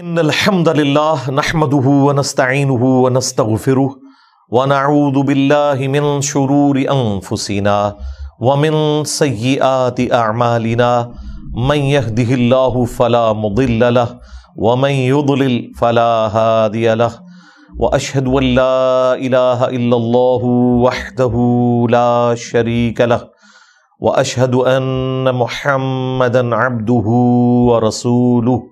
إن الحمد لله نحمده ونستعينه ونستغفره ونعوذ بالله من شرور أنفسنا ومن سيئات أعمالنا من يهده الله فلا مضل له ومن يضلل فلا هادي له وأشهد أن لا إله إلا الله وحده لا شريك له وأشهد أن محمدا عبده ورسوله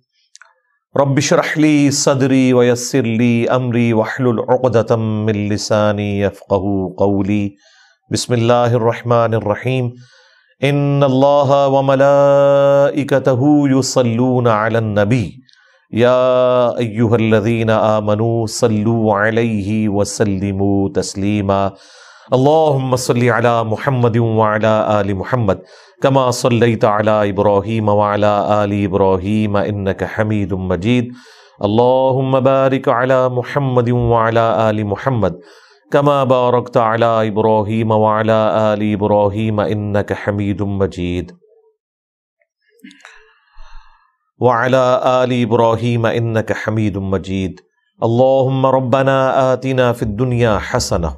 रबिशरहली सदरी वयसरली अमरी वहलतम मिलसानी यफ़क़ कौली बसमीम इन अल्लाह वमलाइकतहु युसल्लून अलन नबी या अय्युहल्लज़ीन आमनू सल्लु अलैहि वसल्लिमू तस्लीमा अल्लाहुम्म सल्लि अला मुहम्मदिन व अला आलि मुहम्मद كما صليت على ابراهيم وعلى ال ابراهيم انك حميد مجيد اللهم بارك على محمد وعلى ال محمد كما باركت على ابراهيم وعلى ال ابراهيم انك حميد مجيد وعلى ال ابراهيم انك حميد مجيد اللهم ربنا اتنا في الدنيا حسنه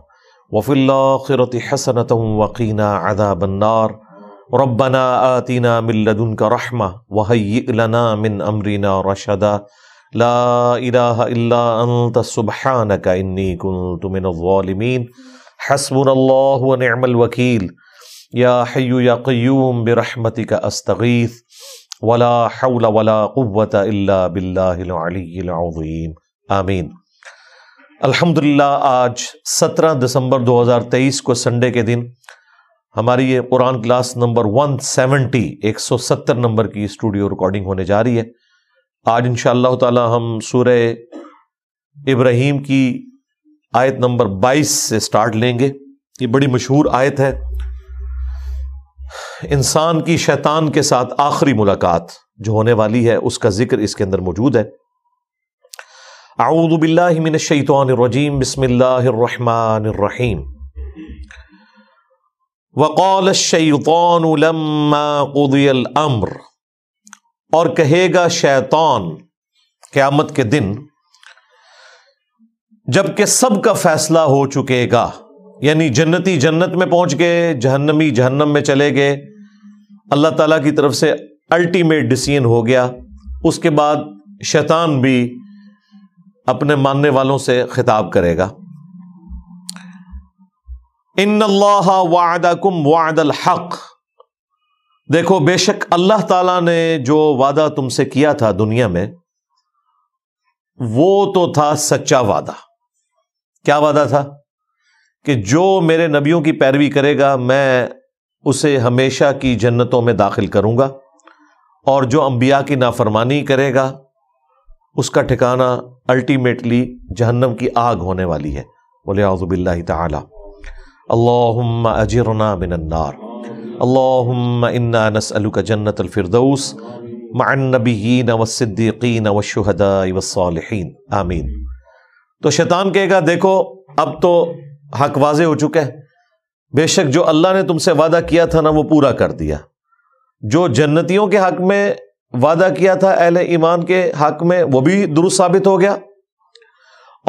وفي الاخره حسنه وقنا عذاب النار रब्बना आतीना मिल्लदुन का रहमा वहना मिन अमरीना रशदा ला इलाहा इल्ला अंत सुबहानका इन्नी कुंतु मिनज़्ज़ालिमीन हस्बुनल्लाहु व नि'मल वकील या हय्यु या क़य्यूम बिरहमतिका अस्तगीथ वला हौल वला क़ुव्वत इल्ला बिल्लाहिल आमीन अल्हम्दुलिल्लाह आज 17 दिसंबर 2023 को संडे के दिन हमारी ये कुरान क्लास नंबर 170 170 नंबर की स्टूडियो रिकॉर्डिंग होने जा रही है आज इन ताला हम सूरह इब्राहिम की आयत नंबर 22 से स्टार्ट लेंगे ये बड़ी मशहूर आयत है इंसान की शैतान के साथ आखिरी मुलाकात जो होने वाली है उसका जिक्र इसके अंदर मौजूद है रजीम बसमिल्लर रहीम वकौल शैतान लम्मा अम्र और कहेगा शैतान क़्यामत के दिन जबकि सब का फैसला हो चुकेगा यानी जन्नती जन्नत में पहुंच गए जहन्नमी जहन्नम में चले गए अल्लाह ताला की तरफ से अल्टीमेट डिसीजन हो गया उसके बाद शैतान भी अपने मानने वालों से खिताब करेगा इन वादकुम वादल हक देखो बेशक अल्लाह ताला ने जो वादा तुमसे किया था दुनिया में वो तो था सच्चा वादा क्या वादा था कि जो मेरे नबियों की पैरवी करेगा मैं उसे हमेशा की जन्नतों में दाखिल करूंगा और जो अंबिया की नाफरमानी करेगा उसका ठिकाना अल्टीमेटली जहन्नम की आग होने वाली है बोले आजुबिल्ला ताला اللهم اجرنا من النار اللهم انا نسالك नसअलुक الفردوس مع النبيين والصديقين والشهداء والصالحين امين तो शैतान कहेगा देखो अब तो हक वाजे हो चुका है बेशक जो अल्लाह ने तुमसे वादा किया था ना वो पूरा कर दिया जो जन्नतियों के हक में वादा किया था अहल ईमान के हक में वो भी दुरुस्त साबित हो गया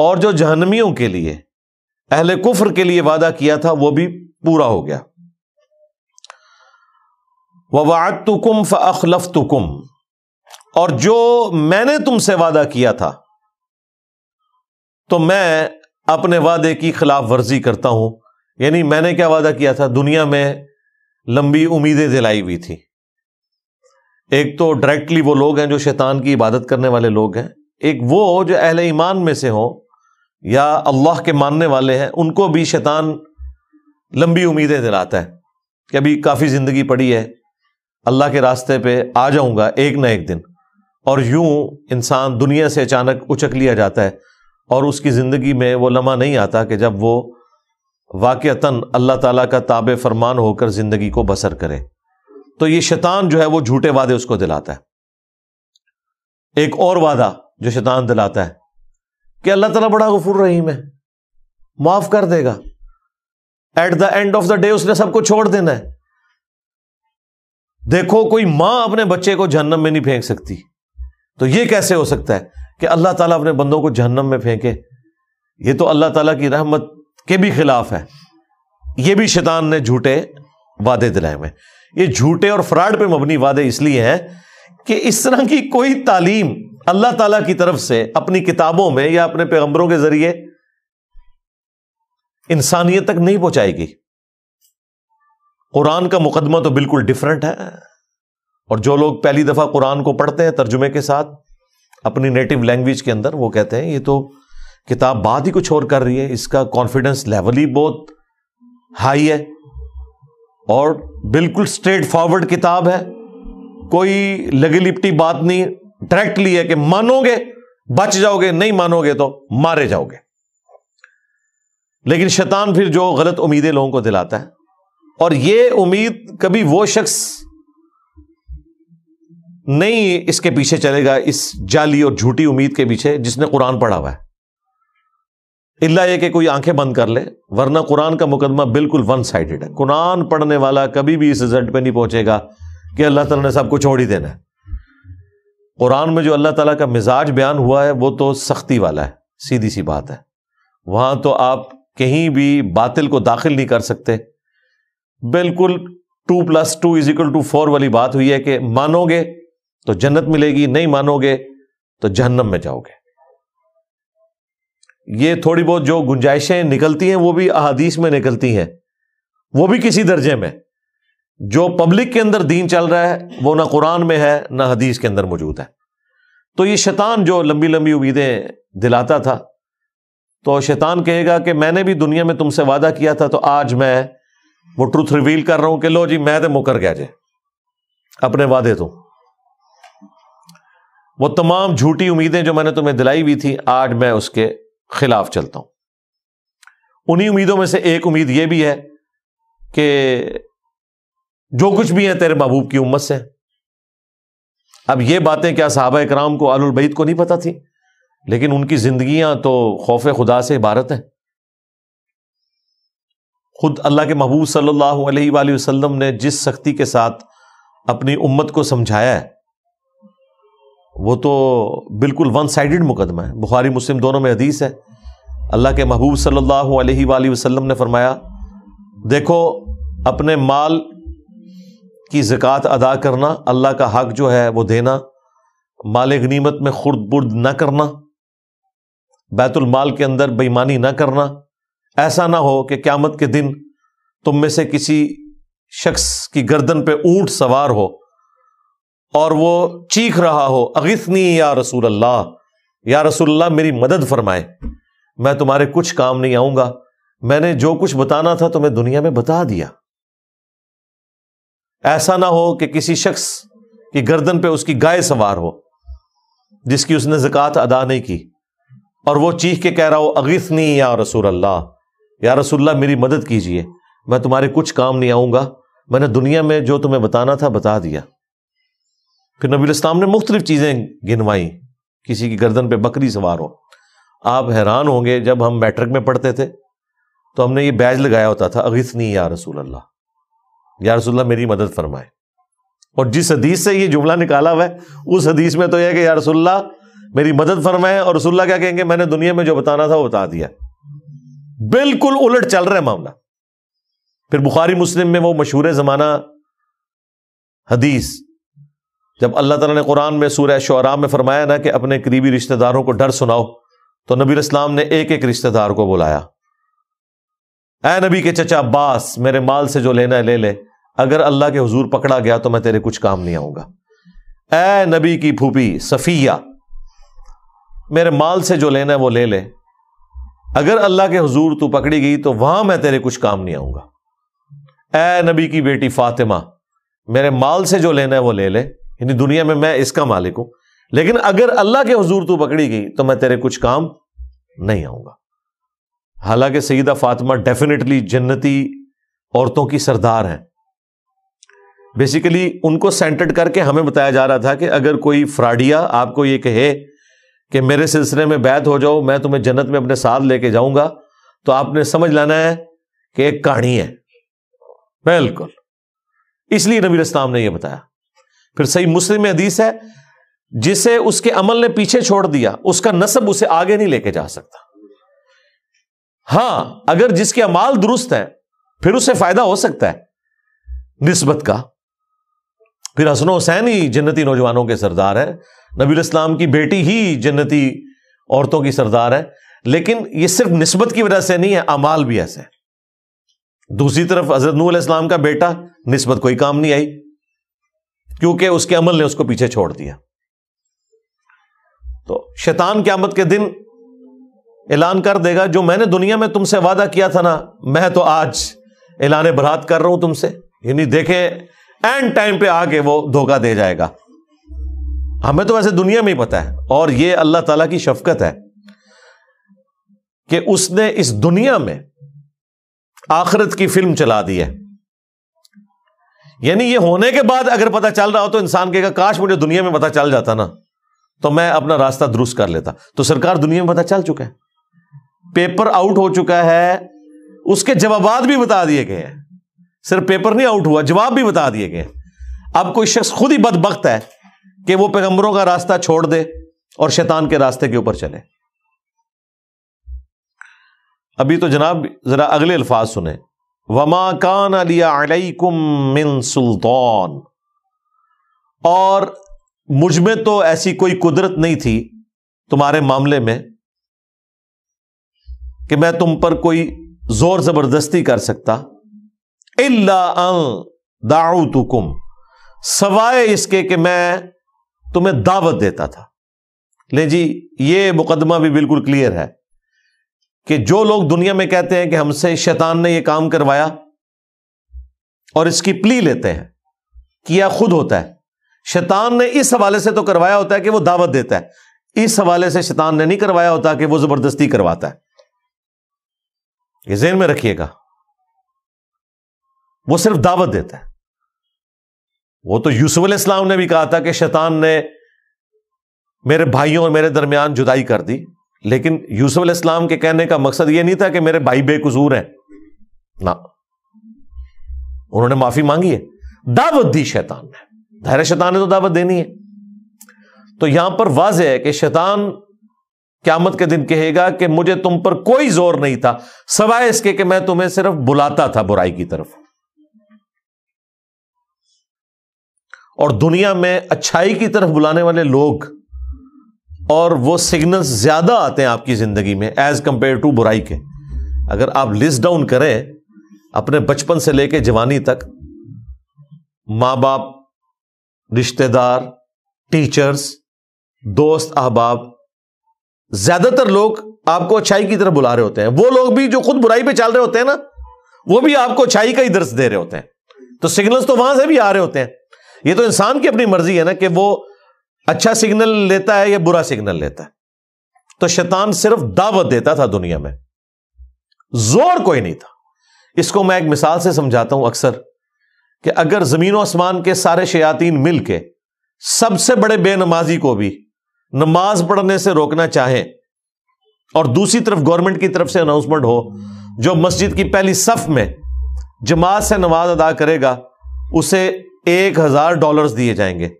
और जो जहनमियों के लिए अहल कुफर के लिए वादा किया था वह भी पूरा हो गया ववाद तुकुम फ़लफ तुकुम और जो मैंने तुमसे वादा किया था तो मैं अपने वादे की खिलाफ वर्जी करता हूं यानी मैंने क्या वादा किया था दुनिया में लंबी उम्मीदें दिलाई हुई थी एक तो डायरेक्टली वो लोग हैं जो शैतान की इबादत करने वाले लोग हैं एक वो जो अहले ईमान में से हो या अल्लाह के मानने वाले हैं उनको भी शैतान लंबी उम्मीदें दिलाता है कि अभी काफ़ी ज़िंदगी पड़ी है अल्लाह के रास्ते पे आ जाऊँगा एक ना एक दिन और यूं इंसान दुनिया से अचानक उचक लिया जाता है और उसकी ज़िंदगी में वो लम्हा नहीं आता कि जब वो वाक़ता अल्लाह ताला का ताब फरमान होकर ज़िंदगी को बसर करे तो ये शैतान जो है वो झूठे वादे उसको दिलाता है एक और वादा जो शैतान दिलाता है कि अल्लाह तला बड़ा गफूर रही मैं माफ कर देगा at the end of the day उसने सबको छोड़ देना है देखो कोई मां अपने बच्चे को जहनम में नहीं फेंक सकती तो यह कैसे हो सकता है कि अल्लाह तला अपने बंदों को जहनम में फेंके ये तो अल्लाह तला की रहमत के भी खिलाफ है ये भी शैतान ने झूठे वादे दिलाए हुए ये झूठे और फ्रॉड पे मबनी वादे इसलिए हैं कि इस तरह की कोई तालीम अल्लाह ताला की तरफ से अपनी किताबों में या अपने पैगंबरों के जरिए इंसानियत तक नहीं पहुंचाएगी कुरान का मुकदमा तो बिल्कुल डिफरेंट है और जो लोग पहली दफा कुरान को पढ़ते हैं तर्जुमे के साथ अपनी नेटिव लैंग्वेज के अंदर वो कहते हैं ये तो किताब बात ही कुछ और कर रही है इसका कॉन्फिडेंस लेवल ही बहुत हाई है और बिल्कुल स्ट्रेट फॉरवर्ड किताब है कोई लगी लिपटी बात नहीं डायरेक्टली है कि मानोगे बच जाओगे नहीं मानोगे तो मारे जाओगे लेकिन शैतान फिर जो गलत उम्मीदें लोगों को दिलाता है और ये उम्मीद कभी वो शख्स नहीं इसके पीछे चलेगा इस जाली और झूठी उम्मीद के पीछे जिसने कुरान पढ़ा हुआ है इल्ला ये कि कोई आंखें बंद कर ले वरना कुरान का मुकदमा बिल्कुल वन साइडेड है कुरान पढ़ने वाला कभी भी इस रिजल्ट पे नहीं पहुंचेगा कि अल्लाह तला ने सब कुछ छोड़ ही देना है कुरान में जो अल्लाह ताला का मिजाज बयान हुआ है वो तो सख्ती वाला है सीधी सी बात है वहाँ तो आप कहीं भी बातिल को दाखिल नहीं कर सकते बिल्कुल two plus two is equal to four वाली बात हुई है कि मानोगे तो जन्नत मिलेगी नहीं मानोगे तो जहन्नम में जाओगे ये थोड़ी बहुत जो गुंजाइशें निकलती हैं वो भी अहादीस में निकलती हैं वो भी किसी दर्जे में जो पब्लिक के अंदर दीन चल रहा है वो ना कुरान में है ना हदीस के अंदर मौजूद है तो ये शैतान जो लंबी लंबी उम्मीदें दिलाता था तो शैतान कहेगा कि मैंने भी दुनिया में तुमसे वादा किया था तो आज मैं वो ट्रूथ रिवील कर रहा हूं कि लो जी मैं तो मुकर गया जे अपने वादे तो वो तमाम झूठी उम्मीदें जो मैंने तुम्हें दिलाई हुई थी आज मैं उसके खिलाफ चलता हूं उन्हीं उम्मीदों में से एक उम्मीद यह भी है कि जो कुछ भी है तेरे महबूब की उम्मत से अब ये बातें क्या साहब कराम को आलुलबईद को नहीं पता थी लेकिन उनकी जिंदगियां तो खौफ खुदा से इबारत है खुद अल्लाह के महबूब सल्लल्लाहु अलैहि वसल्लम ने जिस सख्ती के साथ अपनी उम्मत को समझाया है वो तो बिल्कुल वन साइडेड मुकदमा है बुखारी मुस्लिम दोनों में हदीस है अल्लाह के महबूब सल्लल्लाहु अलैहि वसल्लम ने फरमाया देखो अपने माल की ज़क़़त अदा करना अल्लाह का हक जो है वो देना माल गनीमत में खुर्द बुर्द ना करना बैतुलमाल के अंदर बेईमानी ना करना ऐसा ना हो कि क़्यामत के दिन तुम में से किसी शख्स की गर्दन पे ऊंट सवार हो और वो चीख रहा हो अगिसनी या रसूल अल्लाह या रसूल अल्लाह मेरी मदद फरमाए मैं तुम्हारे कुछ काम नहीं आऊंगा मैंने जो कुछ बताना था तुम्हें दुनिया में बता दिया ऐसा ना हो कि किसी शख्स की गर्दन पे उसकी गाय सवार हो जिसकी उसने जक़ात अदा नहीं की और वो चीख के कह रहा हो अगिस नहीं या रसूल अल्लाह या रसुल्ला मेरी मदद कीजिए मैं तुम्हारे कुछ काम नहीं आऊँगा मैंने दुनिया में जो तुम्हें बताना था बता दिया फिर नबी इस्लाम ने मुख्तलिफ चीज़ें गिनवाई किसी की गर्दन पर बकरी सवार हो आप हैरान होंगे जब हम मैट्रिक में पढ़ते थे तो हमने ये बैज लगाया होता था अगिस नहीं या रसूल अल्लाह यारसोल्ला मेरी मदद फरमाए और जिस हदीस से ये जुमला निकाला हुआ है उस हदीस में तो यह कि यारसोल्ला मेरी मदद फरमाए और रसुल्ला क्या कहेंगे मैंने दुनिया में जो बताना था वो बता दिया बिल्कुल उलट चल रहा है मामला फिर बुखारी मुस्लिम में वो मशहूर जमाना हदीस जब अल्लाह तला ने कुरान में सूर्य शरा में फरमाया ना कि अपने करीबी रिश्तेदारों को डर सुनाओ तो नबी इस्लाम ने एक एक रिश्तेदार को बुलाया ए नबी के चचा अब्बास मेरे माल से जो लेना है ले ले अगर अल्लाह के हजूर पकड़ा गया तो मैं तेरे कुछ काम नहीं आऊंगा ए नबी की फूपी सफिया मेरे माल से जो लेना है वो ले ले अगर अल्लाह के हजूर तू पकड़ी गई तो वहां मैं तेरे कुछ काम नहीं आऊंगा ए नबी की बेटी फातिमा मेरे माल से जो लेना है वो ले ले यानी दुनिया में मैं इसका मालिक हूं लेकिन अगर अल्लाह के हजूर तू पकड़ी गई तो मैं तेरे कुछ काम नहीं आऊंगा हालांकि सईदा फातिमा डेफिनेटली जन्नती औरतों की सरदार हैं बेसिकली उनको सेंटर्ड करके हमें बताया जा रहा था कि अगर कोई फ्राडिया आपको ये कहे कि मेरे सिलसिले में बैत हो जाओ मैं तुम्हें जन्नत में अपने साथ लेके जाऊंगा तो आपने समझ लाना है कि एक कहानी है बिल्कुल इसलिए नबी इस्लाम ने यह बताया फिर सही मुस्लिम हदीस है जिसे उसके अमल ने पीछे छोड़ दिया उसका नसब उसे आगे नहीं लेके जा सकता हां अगर जिसके अमाल दुरुस्त है फिर उससे फायदा हो सकता है नस्बत का फिर हसन हुसैन ही जन्नती नौजवानों के सरदार है नबी इस्लाम की बेटी ही जन्नती औरतों की सरदार है लेकिन यह सिर्फ नस्बत की वजह से नहीं है अमाल भी ऐसे है दूसरी तरफ हजरत नूह इस्लाम का बेटा नस्बत कोई काम नहीं आई क्योंकि उसके अमल ने उसको पीछे छोड़ दिया तो शैतान क्यामत के दिन ऐलान कर देगा जो मैंने दुनिया में तुमसे वादा किया था ना मैं तो आज ऐलान बरात कर रहा हूं तुमसे यानी देखे एंड टाइम पे आके वो धोखा दे जाएगा हमें तो वैसे दुनिया में ही पता है और ये अल्लाह ताला की शफकत है कि उसने इस दुनिया में आखिरत की फिल्म चला दी है यानी ये होने के बाद अगर पता चल रहा हो तो इंसान कहेगा काश मुझे दुनिया में पता चल जाता ना तो मैं अपना रास्ता दुरुस्त कर लेता तो सरकार दुनिया में पता चल चुका है पेपर आउट हो चुका है उसके जवाब भी बता दिए गए हैं सिर्फ पेपर नहीं आउट हुआ जवाब भी बता दिए गए अब कोई शख्स खुद ही बदबख्त है कि वो पैगंबरों का रास्ता छोड़ दे और शैतान के रास्ते के ऊपर चले अभी तो जनाब जरा अगले अल्फाज सुने वमा कान अलियाकुम मिन सुल्तान और मुझमें तो ऐसी कोई कुदरत नहीं थी तुम्हारे मामले में कि मैं तुम पर कोई जोर जबरदस्ती कर सकता इल्ला दाऊ तुकुम सवाए इसके कि मैं तुम्हें दावत देता था ले जी ये मुकदमा भी बिल्कुल क्लियर है कि जो लोग दुनिया में कहते हैं कि हमसे शैतान ने यह काम करवाया और इसकी प्ली लेते हैं कि यह खुद होता है शैतान ने इस हवाले से तो करवाया होता है कि वो दावत देता है इस हवाले से शैतान ने नहीं करवाया होता कि वो जबरदस्ती करवाता है ये जेन में रखिएगा वो सिर्फ दावत देता है वो तो यूसुफ इस्लाम ने भी कहा था कि शैतान ने मेरे भाइयों और मेरे दरमियान जुदाई कर दी लेकिन यूसुफ इस्लाम के कहने का मकसद ये नहीं था कि मेरे भाई बेकसूर हैं ना उन्होंने माफी मांगी है दावत दी शैतान ने धैर्य शैतान ने तो दावत देनी है तो यहां पर वाज है कि शैतान क्यामत के दिन कहेगा कि मुझे तुम पर कोई जोर नहीं था सवाए इसके कि मैं तुम्हें सिर्फ बुलाता था बुराई की तरफ और दुनिया में अच्छाई की तरफ बुलाने वाले लोग और वो सिग्नल्स ज्यादा आते हैं आपकी जिंदगी में एज कंपेयर टू बुराई के अगर आप लिस्ट डाउन करें अपने बचपन से लेके जवानी तक मां बाप रिश्तेदार टीचर्स दोस्त अहबाब ज्यादातर लोग आपको अच्छाई की तरफ बुला रहे होते हैं वो लोग भी जो खुद बुराई पे चल रहे होते हैं ना वो भी आपको अच्छाई का ही दर्श दे रहे होते हैं तो सिग्नल्स तो वहां से भी आ रहे होते हैं ये तो इंसान की अपनी मर्जी है ना कि वो अच्छा सिग्नल लेता है या बुरा सिग्नल लेता है तो शैतान सिर्फ दावत देता था दुनिया में जोर कोई नहीं था इसको मैं एक मिसाल से समझाता हूं अक्सर कि अगर जमीन आसमान के सारे शयातीन मिलके सबसे बड़े बेनमाजी को भी नमाज पढ़ने से रोकना चाहे और दूसरी तरफ गवर्नमेंट की तरफ से अनाउंसमेंट हो जो मस्जिद की पहली सफ में जमात से नमाज अदा करेगा उसे एक हजार डॉलर दिए जाएंगे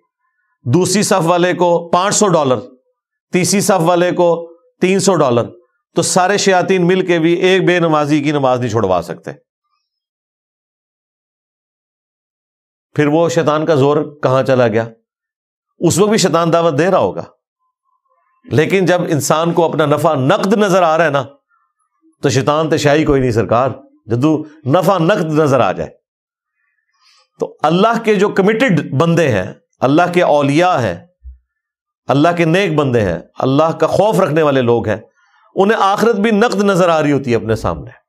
दूसरी सफ वाले को पांच सौ डॉलर तीसरी सफ वाले को तीन सौ डॉलर तो सारे शयातीन मिल के भी एक बेनमाजी की नमाज नहीं छोड़वा सकते फिर वो शैतान का जोर कहां चला गया उस वक्त भी शैतान दावत दे रहा होगा लेकिन जब इंसान को अपना नफा नकद नजर आ रहा है ना तो शैतान तो शाही कोई नहीं सरकार जदू नफा नकद नजर आ जाए तो अल्लाह के जो कमिटेड बंदे हैं अल्लाह के औलिया हैं अल्लाह के नेक बंदे हैं अल्लाह का खौफ रखने वाले लोग हैं उन्हें आखिरत भी नकद नजर आ रही होती है अपने सामने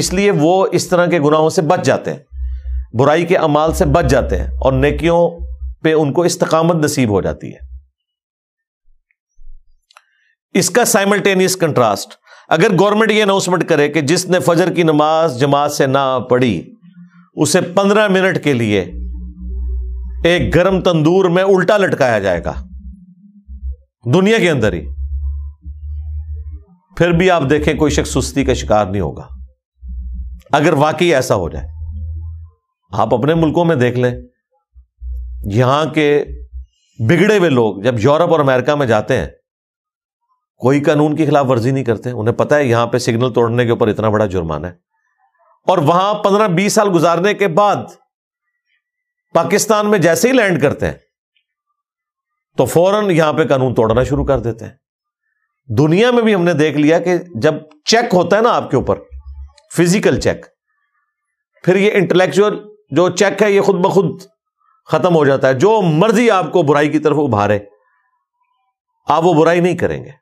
इसलिए वो इस तरह के गुनाहों से बच जाते हैं बुराई के अमाल से बच जाते हैं और नेकियों पे उनको इस्तकामत नसीब हो जाती है इसका साइमल्टेनियस कंट्रास्ट अगर गवर्नमेंट ये अनाउंसमेंट करे कि जिसने फजर की नमाज जमात से ना पढ़ी उसे पंद्रह मिनट के लिए एक गर्म तंदूर में उल्टा लटकाया जाएगा दुनिया के अंदर ही फिर भी आप देखें कोई शख्स सुस्ती का शिकार नहीं होगा अगर वाकई ऐसा हो जाए आप अपने मुल्कों में देख लें यहां के बिगड़े हुए लोग जब यूरोप और अमेरिका में जाते हैं कोई कानून की खिलाफ वर्जी नहीं करते उन्हें पता है यहां पे सिग्नल तोड़ने के ऊपर इतना बड़ा जुर्माना है और वहां पंद्रह बीस साल गुजारने के बाद पाकिस्तान में जैसे ही लैंड करते हैं तो फौरन यहां पे कानून तोड़ना शुरू कर देते हैं दुनिया में भी हमने देख लिया कि जब चेक होता है ना आपके ऊपर फिजिकल चेक फिर ये इंटेलेक्चुअल जो चेक है ये खुद ब खुद खत्म हो जाता है जो मर्जी आपको बुराई की तरफ उभारे आप वो बुराई नहीं करेंगे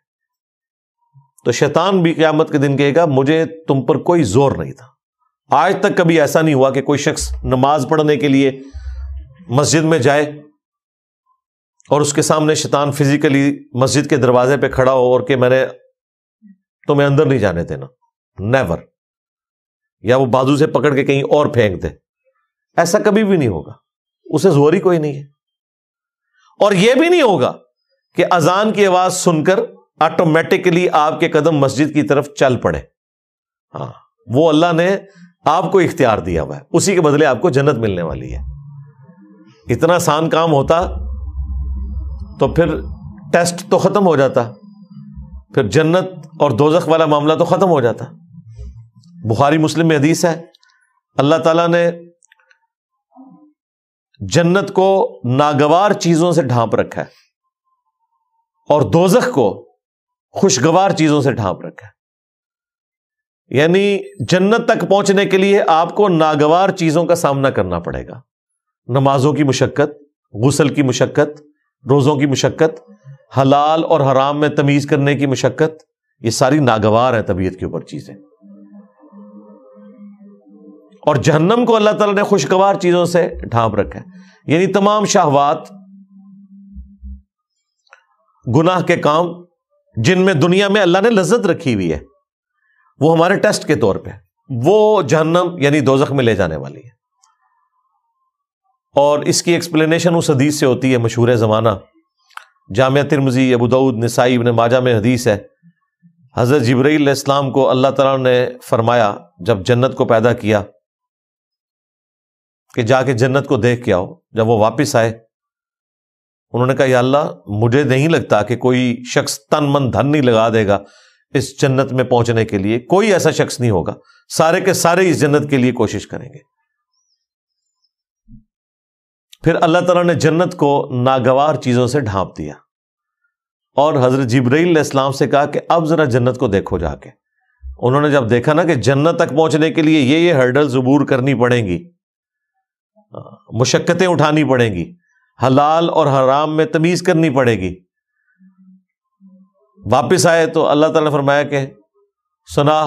तो शैतान भी क्यामत के दिन कहेगा मुझे तुम पर कोई जोर नहीं था आज तक कभी ऐसा नहीं हुआ कि कोई शख्स नमाज पढ़ने के लिए मस्जिद में जाए और उसके सामने शैतान फिजिकली मस्जिद के दरवाजे पे खड़ा हो और के मैंने तुम्हें अंदर नहीं जाने देना नेवर या वो बाजू से पकड़ के कहीं और फेंक दे ऐसा कभी भी नहीं होगा उसे जोर ही कोई नहीं है और यह भी नहीं होगा कि अजान की आवाज सुनकर ऑटोमेटिकली आपके कदम मस्जिद की तरफ चल पड़े हाँ वो अल्लाह ने आपको इख्तियार दिया हुआ है उसी के बदले आपको जन्नत मिलने वाली है इतना आसान काम होता तो फिर टेस्ट तो ख़त्म हो जाता फिर जन्नत और दोजख वाला मामला तो ख़त्म हो जाता बुखारी मुस्लिम में हदीस है अल्लाह ताला ने जन्नत को नागवार चीज़ों से ढांप रखा है और दोजख को खुशगवार चीजों से ढांप रखा है यानी जन्नत तक पहुंचने के लिए आपको नागवार चीजों का सामना करना पड़ेगा नमाजों की मुशक्क़त गुसल की मुशक्क़त रोज़ों की मुशक्क़त हलाल और हराम में तमीज़ करने की मुशक्क़त ये सारी नागवार है तबीयत के ऊपर चीज़ें और जहन्नम को अल्लाह ताला ने खुशगवार चीज़ों से ढांप रखा है यानी तमाम शाहवात गुनाह के काम जिनमें दुनिया में अल्लाह ने लज्जत रखी हुई है वो हमारे टेस्ट के तौर पर वो जहन्नम यानी दोजख में ले जाने वाली है और इसकी एक्सप्लेनेशन उस हदीस से होती है मशहूर ज़माना जाम तिरमजी अबूदाऊद नसाई इबन माजा में हदीस है हज़रत जबरील इस्लाम को अल्लाह तला ने फरमाया जब जन्नत को पैदा किया कि जाके जन्नत को देख के आओ जब वो वापस आए उन्होंने कहा या अल्लाह मुझे नहीं लगता कि कोई शख्स तन मन धन नहीं लगा देगा इस जन्नत में पहुंचने के लिए कोई ऐसा शख्स नहीं होगा सारे के सारे इस जन्नत के लिए कोशिश करेंगे फिर अल्लाह तला ने जन्नत को नागवार चीज़ों से ढांप दिया और हज़रत जबरील इस्लाम से कहा कि अब ज़रा जन्नत को देखो जाके उन्होंने जब देखा ना कि जन्नत तक पहुंचने के लिए ये ये हर्डल जबूर करनी पड़ेंगी मुशक्क़तें उठानी पड़ेंगी हलाल और हराम में तमीज करनी पड़ेगी वापस आए तो अल्लाह ताला ने फरमाया कि सुना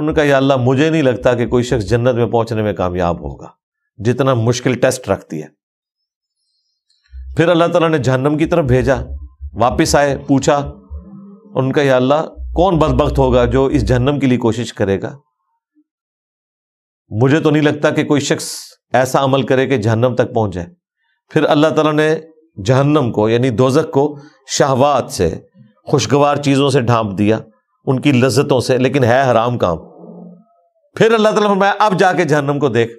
उनका कहा अल्लाह मुझे नहीं लगता कि कोई शख्स जन्नत में पहुंचने में कामयाब होगा जितना मुश्किल टेस्ट रखती है फिर अल्लाह ताला ने जहन्नम की तरफ भेजा वापस आए पूछा उनका या अल्लाह कौन बदबख्त होगा जो इस जहन्नम के लिए कोशिश करेगा मुझे तो नहीं लगता कि कोई शख्स ऐसा अमल करे कि जहन्नम तक पहुंच जाए फिर अल्लाह ताला ने जहन्नम को यानी दोजक को शाहवात से खुशगवार चीज़ों से ढांप दिया उनकी लज्जतों से लेकिन है हराम काम फिर अल्लाह ताला फरमाया अब जाके जहन्नम को देख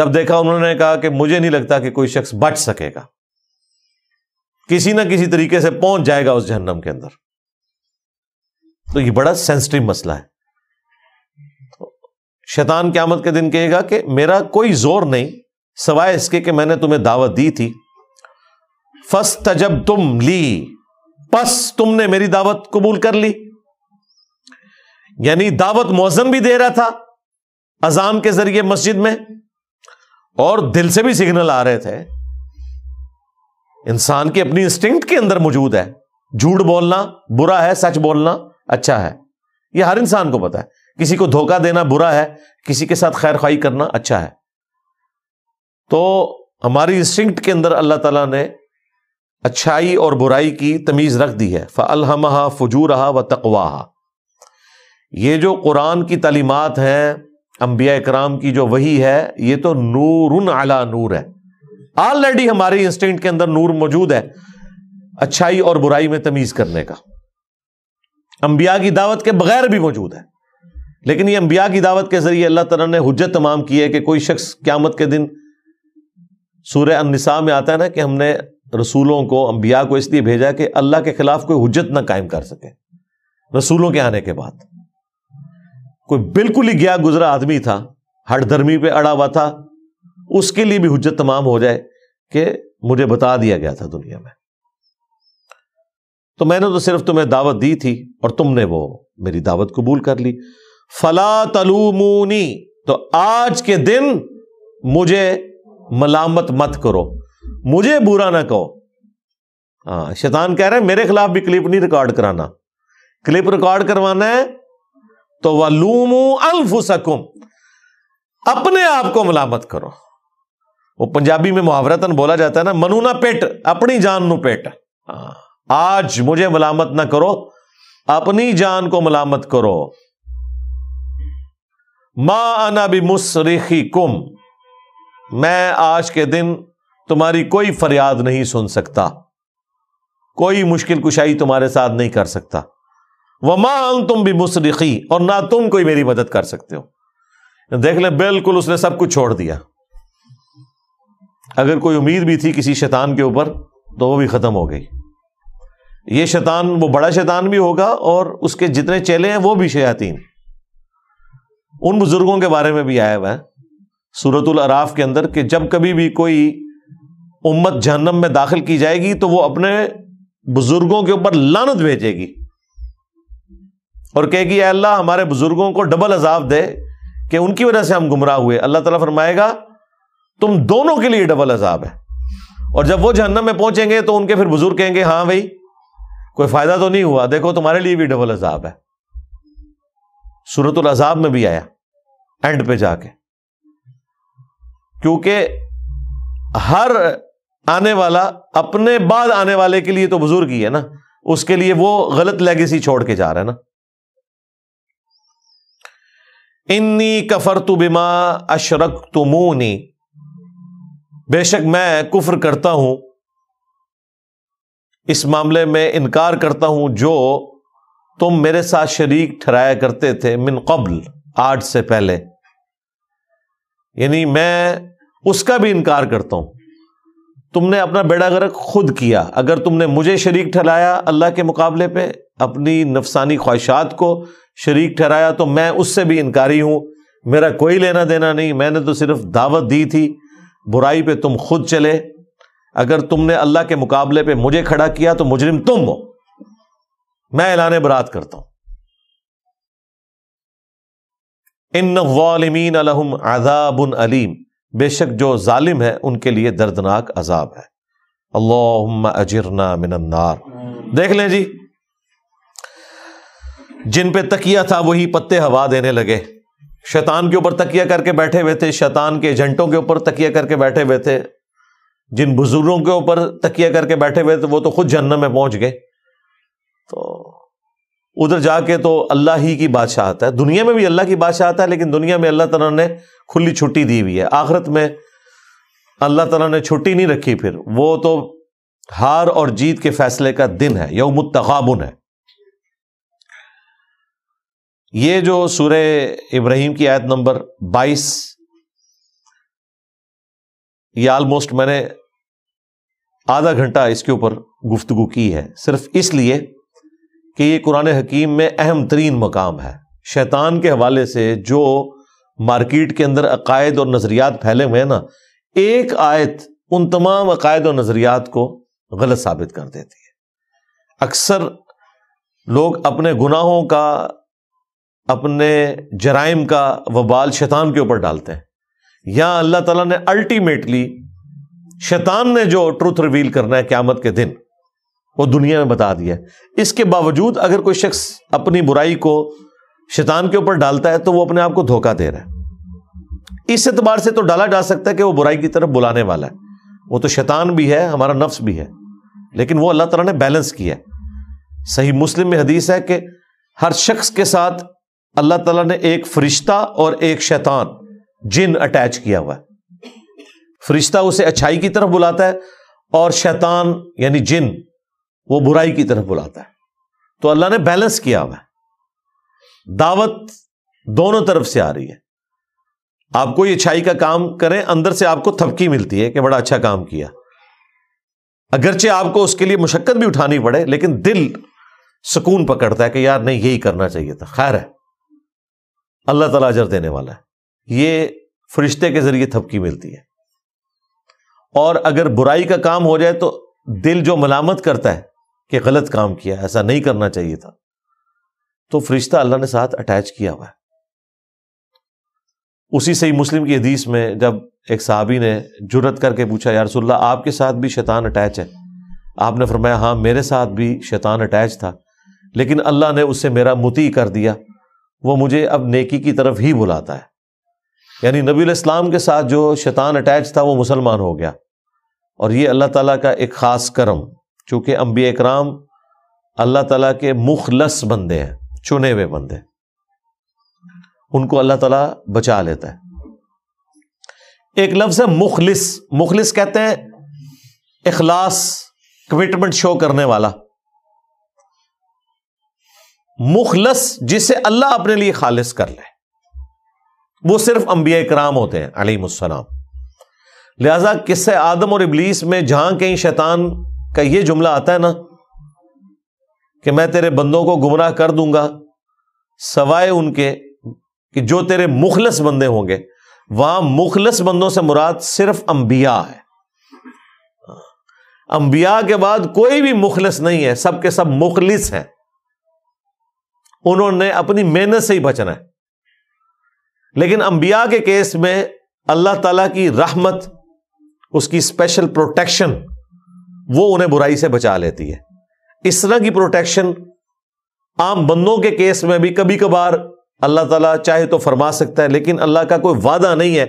जब देखा उन्होंने कहा कि मुझे नहीं लगता कि कोई शख्स बच सकेगा किसी ना किसी तरीके से पहुंच जाएगा उस जहन्नम के अंदर तो ये बड़ा सेंसिटिव मसला है तो शैतान क्यामत के दिन कहेगा कि मेरा कोई जोर नहीं सवाय इसके कि मैंने तुम्हें दावत दी थी फस तजब तुम ली बस तुमने मेरी दावत कबूल कर ली यानी दावत मौजम भी दे रहा था अजान के जरिए मस्जिद में और दिल से भी सिग्नल आ रहे थे इंसान की अपनी इंस्टिंक्ट के अंदर मौजूद है झूठ बोलना बुरा है सच बोलना अच्छा है यह हर इंसान को पता है किसी को धोखा देना बुरा है किसी के साथ खैर खाई करना अच्छा है तो हमारी इंस्टिंक्ट के अंदर अल्लाह ताला ने अच्छाई और बुराई की तमीज़ रख दी है फजू रहा व तकवा ये जो कुरान की तलीमत हैं अम्बिया कराम की जो वही है ये तो नूर अला नूर है ऑलरेडी हमारे इंस्टिंक्ट के अंदर नूर मौजूद है अच्छाई और बुराई में तमीज़ करने का अंबिया की दावत के बगैर भी मौजूद है लेकिन ये अंबिया की दावत के ज़रिए अल्लाह तला ने हजत तमाम की है कि कोई शख्स क्यामत के दिन सूर्य अनसा में आता है ना कि हमने रसूलों को अंबिया को इसलिए भेजा कि अल्लाह के खिलाफ कोई हुजत ना कायम कर सके रसूलों के आने के बाद कोई बिल्कुल ही गया गुजरा आदमी था धर्मी पे अड़ा हुआ था उसके लिए भी हुज्जत तमाम हो जाए कि मुझे बता दिया गया था दुनिया में तो मैंने तो सिर्फ तुम्हें दावत दी थी और तुमने वो मेरी दावत कबूल कर ली फला तलूमूनी तो आज के दिन मुझे मलामत मत करो मुझे बुरा ना कहो हाँ शैतान कह रहे हैं मेरे खिलाफ भी क्लिप नहीं रिकॉर्ड कराना क्लिप रिकॉर्ड करवाना है तो वलूम अल्फुसकुम अपने आप को मलामत करो वो पंजाबी में मुहावरतन बोला जाता है ना मनु ना पेट अपनी जान नु पेट हाँ, आज मुझे मलामत ना करो अपनी जान को मलामत करो माँ अना भी मुसरिखी कुम मैं आज के दिन तुम्हारी कोई फरियाद नहीं सुन सकता कोई मुश्किल कुशाई तुम्हारे साथ नहीं कर सकता वह मांग तुम भी मुसरखी और ना तुम कोई मेरी मदद कर सकते हो देख लें बिल्कुल उसने सब कुछ छोड़ दिया अगर कोई उम्मीद भी थी किसी शैतान के ऊपर तो वो भी ख़त्म हो गई ये शैतान वो बड़ा शैतान भी होगा और उसके जितने चेले हैं वो भी शयातीन उन बुजुर्गों के बारे में भी आया हुआ है सूरतुल अराफ के अंदर कि जब कभी भी कोई उम्मत जहन्नम में दाखिल की जाएगी तो वो अपने बुजुर्गों के ऊपर लानत भेजेगी और कहेगी अल्लाह हमारे बुजुर्गों को डबल अजाब दे कि उनकी वजह से हम गुमराह हुए अल्लाह तला फरमाएगा तुम दोनों के लिए डबल अजाब है और जब वो जहन्नम में पहुंचेंगे तो उनके फिर बुजुर्ग कहेंगे हाँ भाई कोई फायदा तो नहीं हुआ देखो तुम्हारे लिए भी डबल अजाब है सूरत अजाब में भी आया एंड पे जाके क्योंकि हर आने वाला अपने बाद आने वाले के लिए तो बुजुर्ग ही है ना उसके लिए वो गलत लेगेसी छोड़ के जा रहे हैं ना इन्नी कफर तु बिमा अशरक तुमूनी बेशक मैं कुफर करता हूं इस मामले में इनकार करता हूं जो तुम मेरे साथ शरीक ठहराया करते थे मिन कबल आज से पहले यानी मैं उसका भी इनकार करता हूं तुमने अपना बेड़ा गर्क खुद किया अगर तुमने मुझे शरीक ठहराया अल्लाह के मुकाबले पे अपनी नफसानी ख्वाहिशात को शरीक ठहराया तो मैं उससे भी इनकारी हूं मेरा कोई लेना देना नहीं मैंने तो सिर्फ दावत दी थी बुराई पे तुम खुद चले अगर तुमने अल्लाह के मुकाबले पे मुझे खड़ा किया तो मुजरिम तुम हो मैं ऐलान बरात करता हूं इन वालमीन अलहम अलीम बेशक जो ालिम है उनके लिए दर्दनाक अजाब है अल्लाह देख लें जी जिन पे तकिया था वही पत्ते हवा देने लगे शैतान के ऊपर तकिया करके बैठे हुए थे शैतान के एजेंटों के ऊपर तकिया करके बैठे हुए थे जिन बुजुर्गों के ऊपर तकिया करके बैठे हुए थे वो तो खुद जन्नत में पहुंच गए तो उधर जाके तो अल्लाह ही की बादशाहत है दुनिया में भी अल्लाह की बादशाहत है लेकिन दुनिया में अल्लाह तला ने खुली छुट्टी दी हुई है आखिरत में अल्लाह तला ने छुट्टी नहीं रखी फिर वो तो हार और जीत के फैसले का दिन है यह तगाबुन है ये जो सूर्य इब्राहिम की आयत नंबर 22 ये आलमोस्ट मैंने आधा घंटा इसके ऊपर गुफ्तगु की है सिर्फ इसलिए कि ये कुरान हकीम में अहम तरीन मकाम है शैतान के हवाले से जो मार्केट के अंदर अकायद और नज़रियात फैले हुए हैं ना एक आयत उन तमाम अकायद और नज़रियात को गलत साबित कर देती है अक्सर लोग अपने गुनाहों का अपने जराइम का वबाल शैतान के ऊपर डालते हैं या अल्लाह ताला ने अल्टीमेटली शैतान ने जो ट्रूथ रिवील करना है क्यामत के दिन वो दुनिया में बता दिया इसके बावजूद अगर कोई शख्स अपनी बुराई को शैतान के ऊपर डालता है तो वो अपने आप को धोखा दे रहा है इस एतबार से तो डाला जा सकता है कि वो बुराई की तरफ बुलाने वाला है वो तो शैतान भी है हमारा नफ्स भी है लेकिन वो अल्लाह तला ने बैलेंस किया है सही मुस्लिम में हदीस है कि हर शख्स के साथ अल्लाह तला ने एक फरिश्ता और एक शैतान जिन अटैच किया हुआ है फरिश्ता उसे अच्छाई की तरफ बुलाता है और शैतान यानी जिन वो बुराई की तरफ बुलाता है तो अल्लाह ने बैलेंस किया हुआ दावत दोनों तरफ से आ रही है आपको ये अच्छाई का काम करें अंदर से आपको थपकी मिलती है कि बड़ा अच्छा काम किया अगरचे आपको उसके लिए मुशक्कत भी उठानी पड़े लेकिन दिल सुकून पकड़ता है कि यार नहीं यही करना चाहिए था खैर है अल्लाह ताला अजर देने वाला है ये फरिश्ते के जरिए थपकी मिलती है और अगर बुराई का काम हो जाए तो दिल जो मलामत करता है कि गलत काम किया ऐसा नहीं करना चाहिए था तो फरिश्ता अल्लाह ने साथ अटैच किया हुआ है उसी से ही मुस्लिम की हदीस में जब एक साहबी ने जुरत करके पूछा यार रसुल्ला आपके साथ भी शैतान अटैच है आपने फरमाया हाँ मेरे साथ भी शैतान अटैच था लेकिन अल्लाह ने उससे मेरा मुती कर दिया वो मुझे अब नेकी की तरफ ही बुलाता है यानी नबी इस्लाम के साथ जो शैतान अटैच था वो मुसलमान हो गया और ये अल्लाह ताला का एक ख़ास करम चूँकि अम्बी इकराम अल्लाह तला के मुखलस बंदे हैं चुने हुए बंदे उनको अल्लाह तला बचा लेता है एक लफ्ज है मुखलिस मुखलिस कहते हैं इखलास कमिटमेंट शो करने वाला मुखलस जिसे अल्लाह अपने लिए खालिश कर ले वो सिर्फ अंबिया कराम होते हैं अलीम लिहाजा किस्से आदम और इबलीस में जहां कहीं शैतान का ये जुमला आता है ना कि मैं तेरे बंदों को गुमराह कर दूंगा सवाए उनके कि जो तेरे मुखलस बंदे होंगे वहां मुखलस बंदों से मुराद सिर्फ अंबिया है अंबिया के बाद कोई भी मुखलस नहीं है सब सब मुखलिस हैं उन्होंने अपनी मेहनत से ही बचना है लेकिन अंबिया के केस में अल्लाह ताला की रहमत उसकी स्पेशल प्रोटेक्शन वो उन्हें बुराई से बचा लेती है इस तरह की प्रोटेक्शन आम बंदों के केस में भी कभी कभार अल्लाह ताला चाहे तो फरमा सकता है लेकिन अल्लाह का कोई वादा नहीं है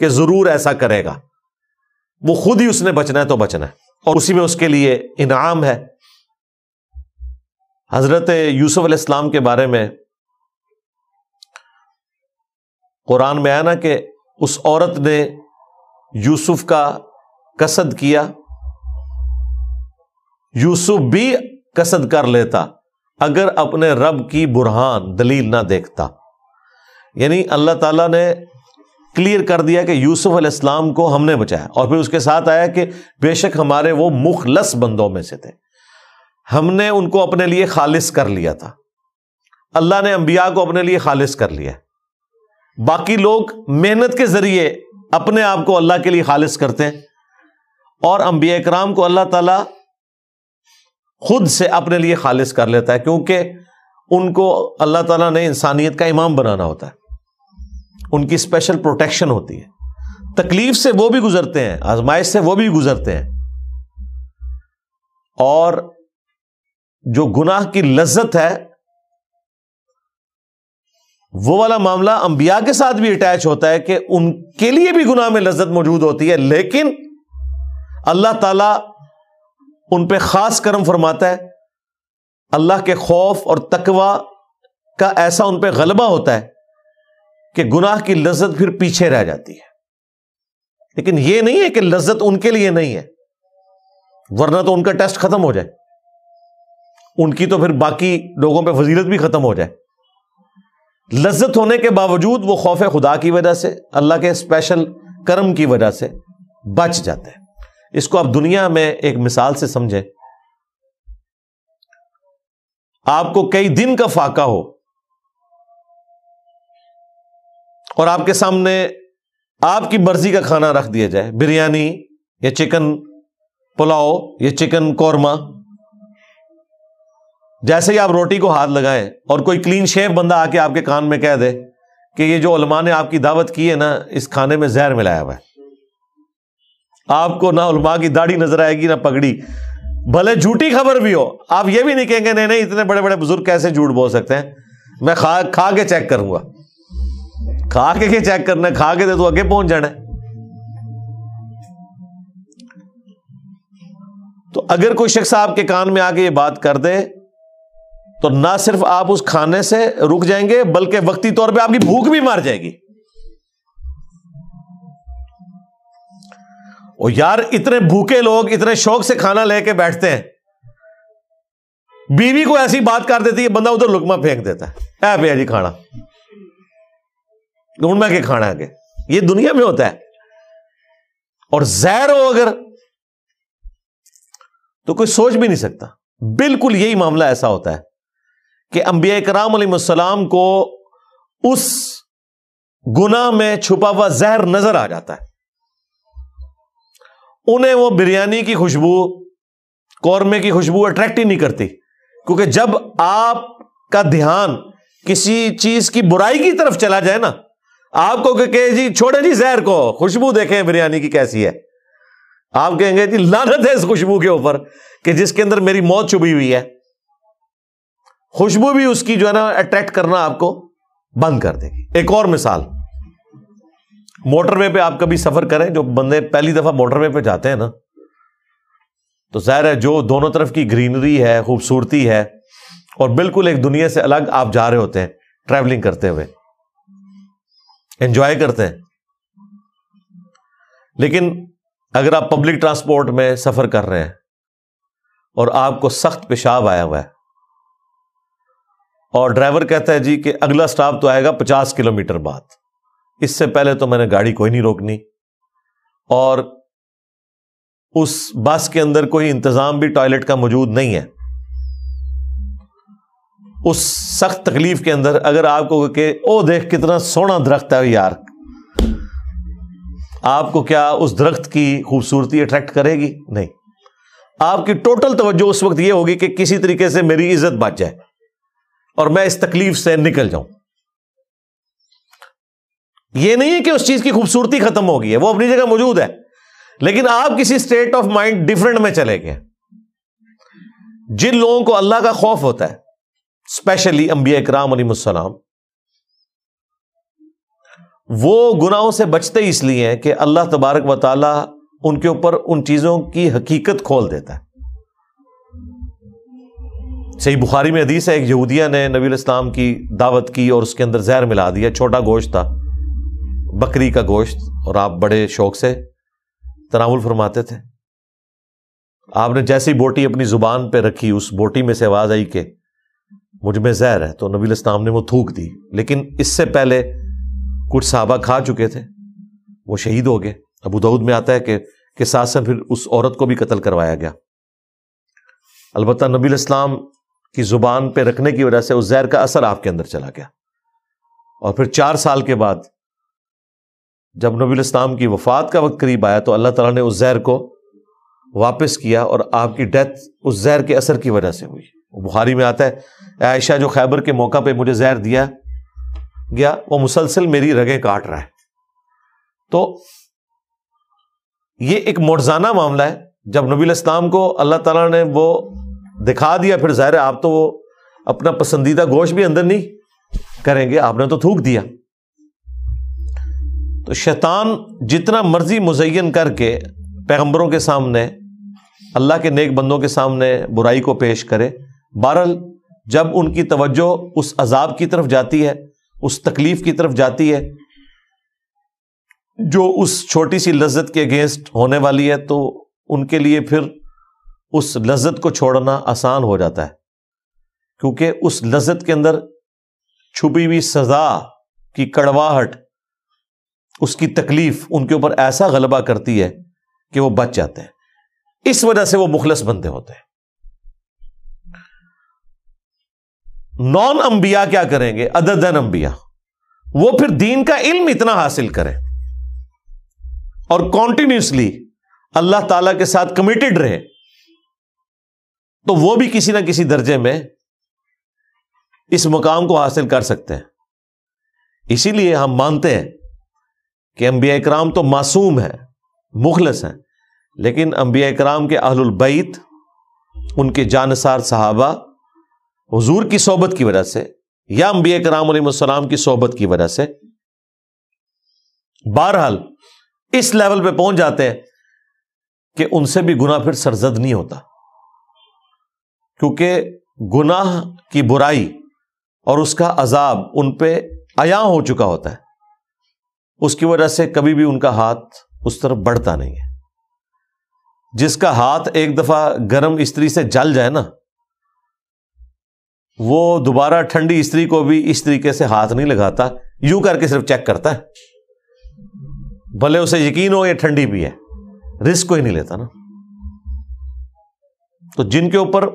कि ज़रूर ऐसा करेगा वो खुद ही उसने बचना है तो बचना है और उसी में उसके लिए इनाम है हज़रत यूसुफ इस्लाम के बारे में कुरान में आया ना कि उस औरत ने यूसुफ का कसद किया यूसुफ भी कसद कर लेता अगर अपने रब की बुरहान दलील ना देखता यानी अल्लाह ताला ने क्लियर कर दिया कि यूसुफ अलैहिस्सलाम को हमने बचाया और फिर उसके साथ आया कि बेशक हमारे वो मुखलस बंदों में से थे हमने उनको अपने लिए खालिस कर लिया था अल्लाह ने अंबिया को अपने लिए खालिस कर लिया बाकी लोग मेहनत के जरिए अपने आप को अल्लाह के लिए खालिस करते हैं और अंबिया कराम को अल्लाह ताला खुद से अपने लिए खालिज कर लेता है क्योंकि उनको अल्लाह ताला ने इंसानियत का इमाम बनाना होता है उनकी स्पेशल प्रोटेक्शन होती है तकलीफ से वो भी गुजरते हैं आजमाइश से वो भी गुजरते हैं और जो गुनाह की लज्जत है वो वाला मामला अंबिया के साथ भी अटैच होता है कि उनके लिए भी गुनाह में लज्जत मौजूद होती है लेकिन अल्लाह ताला उन पर खास करम फरमाता है अल्लाह के खौफ और तकवा का ऐसा उन पर गलबा होता है कि गुनाह की लज्जत फिर पीछे रह जाती है लेकिन यह नहीं है कि लज्जत उनके लिए नहीं है वरना तो उनका टेस्ट खत्म हो जाए उनकी तो फिर बाकी लोगों पर फजीलत भी खत्म हो जाए लज्जत होने के बावजूद वो खौफ खुदा की वजह से अल्लाह के स्पेशल कर्म की वजह से बच जाते हैं इसको आप दुनिया में एक मिसाल से समझे आपको कई दिन का फाका हो और आपके सामने आपकी मर्जी का खाना रख दिया जाए बिरयानी या चिकन पुलाव या चिकन कौरमा जैसे ही आप रोटी को हाथ लगाएं और कोई क्लीन शेव बंदा आके आपके कान में कह दे कि ये जो उलमा ने आपकी दावत की है ना इस खाने में जहर मिलाया हुआ है आपको ना उलमा की दाढ़ी नजर आएगी ना पगड़ी भले झूठी खबर भी हो आप यह भी नहीं कहेंगे नहीं नहीं इतने बड़े बड़े बुजुर्ग कैसे झूठ बोल सकते हैं मैं खा खा के चेक करूंगा खा के क्या चेक करना है खा के दे तो आगे पहुंच जाना है तो अगर कोई शख्स आपके कान में आके ये बात कर दे तो ना सिर्फ आप उस खाने से रुक जाएंगे बल्कि वक्ती तौर पे आपकी भूख भी मार जाएगी और यार इतने भूखे लोग इतने शौक से खाना लेके बैठते हैं बीवी को ऐसी बात कर देती है बंदा उधर लुकमा फेंक देता है ऐ भैया जी खाना ढूंढ में के खाना आगे ये दुनिया में होता है और जहर हो अगर तो कोई सोच भी नहीं सकता बिल्कुल यही मामला ऐसा होता है कि अंबिया कराम को उस गुना में छुपा हुआ जहर नजर आ जाता है उन्हें वो बिरयानी की खुशबू कौरमे की खुशबू अट्रैक्ट ही नहीं करती क्योंकि जब आपका ध्यान किसी चीज की बुराई की तरफ चला जाए ना आपको कहे जी छोड़े जी जहर को खुशबू देखें बिरयानी की कैसी है आप कहेंगे जी लानत है इस खुशबू के ऊपर कि जिसके अंदर मेरी मौत छुपी हुई है खुशबू भी उसकी जो है ना अट्रैक्ट करना आपको बंद कर देगी एक और मिसाल मोटरवे पे आप कभी सफर करें जो बंदे पहली दफा मोटरवे पे जाते हैं ना तो जाहिर है जो दोनों तरफ की ग्रीनरी है खूबसूरती है और बिल्कुल एक दुनिया से अलग आप जा रहे होते हैं ट्रैवलिंग करते हुए एंजॉय करते हैं लेकिन अगर आप पब्लिक ट्रांसपोर्ट में सफर कर रहे हैं और आपको सख्त पेशाब आया हुआ है और ड्राइवर कहता है जी कि अगला स्टाफ तो आएगा पचास किलोमीटर बाद इससे पहले तो मैंने गाड़ी कोई नहीं रोकनी और उस बस के अंदर कोई इंतजाम भी टॉयलेट का मौजूद नहीं है उस सख्त तकलीफ के अंदर अगर आपको कि ओ देख कितना सोना दरख्त है यार आपको क्या उस दरख्त की खूबसूरती अट्रैक्ट करेगी नहीं आपकी टोटल तवज्जो उस वक्त यह होगी कि किसी तरीके से मेरी इज्जत बच जाए और मैं इस तकलीफ से निकल जाऊं ये नहीं है कि उस चीज की खूबसूरती खत्म हो गई है वो अपनी जगह मौजूद है लेकिन आप किसी स्टेट ऑफ माइंड डिफरेंट में चले गए जिन लोगों को अल्लाह का खौफ होता है स्पेशली अंबिया इकराम अलीसलाम वो गुनाहों से बचते इसलिए हैं कि अल्लाह तबारक वाल उनके ऊपर उन चीजों की हकीकत खोल देता है सही बुखारी में हदीस है एक यहूदिया ने नबी इस्लाम की दावत की और उसके अंदर जहर मिला दिया छोटा गोश्त था बकरी का गोश्त और आप बड़े शौक से तनावुल फरमाते थे आपने जैसी बोटी अपनी जुबान पे रखी उस बोटी में से आवाज आई कि मुझ में जहर है तो नबी इस्लाम ने वो थूक दी लेकिन इससे पहले कुछ साहबा खा चुके थे वो शहीद हो गए अबू दाऊद में आता है कि के साथ साथ फिर उस औरत को भी कत्ल करवाया गया अलबत् नबी इस्लाम की जुबान पे रखने की वजह से उस जहर का असर आपके अंदर चला गया और फिर चार साल के बाद जब नबी इस्लाम की वफात का वक्त करीब आया तो अल्लाह ताला ने उस जहर को वापस किया और आपकी डेथ उस जहर के असर की वजह से हुई बुहारी में आता है आयशा जो खैबर के मौका पे मुझे जहर दिया गया वो मुसलसल मेरी रगें काट रहा है तो ये एक मोरजाना मामला है जब नबी इस्लाम को अल्लाह तला ने वो दिखा दिया फिर जहर आप तो वो अपना पसंदीदा गोश्त भी अंदर नहीं करेंगे आपने तो थूक दिया तो शैतान जितना मर्जी मुजैन करके पैगम्बरों के सामने अल्लाह के नेक बंदों के सामने बुराई को पेश करे बहरल जब उनकी तवज्जो उस अजाब की तरफ जाती है उस तकलीफ की तरफ जाती है जो उस छोटी सी लज्जत के अगेंस्ट होने वाली है तो उनके लिए फिर उस लज्जत को छोड़ना आसान हो जाता है क्योंकि उस लज्जत के अंदर छुपी हुई सजा की कड़वाहट उसकी तकलीफ उनके ऊपर ऐसा गलबा करती है कि वो बच जाते हैं इस वजह से वो मुखलस बनते होते हैं नॉन अंबिया क्या करेंगे अदर देन अंबिया वो फिर दीन का इल्म इतना हासिल करें और कॉन्टिन्यूसली अल्लाह ताला के साथ कमिटेड रहे तो वो भी किसी ना किसी दर्जे में इस मुकाम को हासिल कर सकते हैं इसीलिए हम मानते हैं कि अम्बिया कराम तो मासूम है मुखलस हैं लेकिन अंबिया कराम के अहलबैत उनके जानसार सहाबा हजूर की सोहबत की वजह से या अंबिया कराम की सोहबत की वजह से बहरहाल इस लेवल पर पहुंच जाते हैं कि उनसे भी गुना फिर सरजद नहीं होता क्योंकि गुनाह की बुराई और उसका अजाब उन पे आया हो चुका होता है उसकी वजह से कभी भी उनका हाथ उस तरफ बढ़ता नहीं है जिसका हाथ एक दफा गर्म स्त्री से जल जाए ना वो दोबारा ठंडी स्त्री को भी इस तरीके से हाथ नहीं लगाता यूं करके सिर्फ चेक करता है भले उसे यकीन हो ये ठंडी भी है रिस्क कोई नहीं लेता ना तो जिनके ऊपर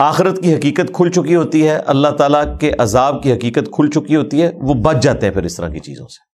आखरत की हकीकत खुल चुकी होती है अल्लाह ताला के अजाब की हकीकत खुल चुकी होती है वो बच जाते हैं फिर इस तरह की चीज़ों से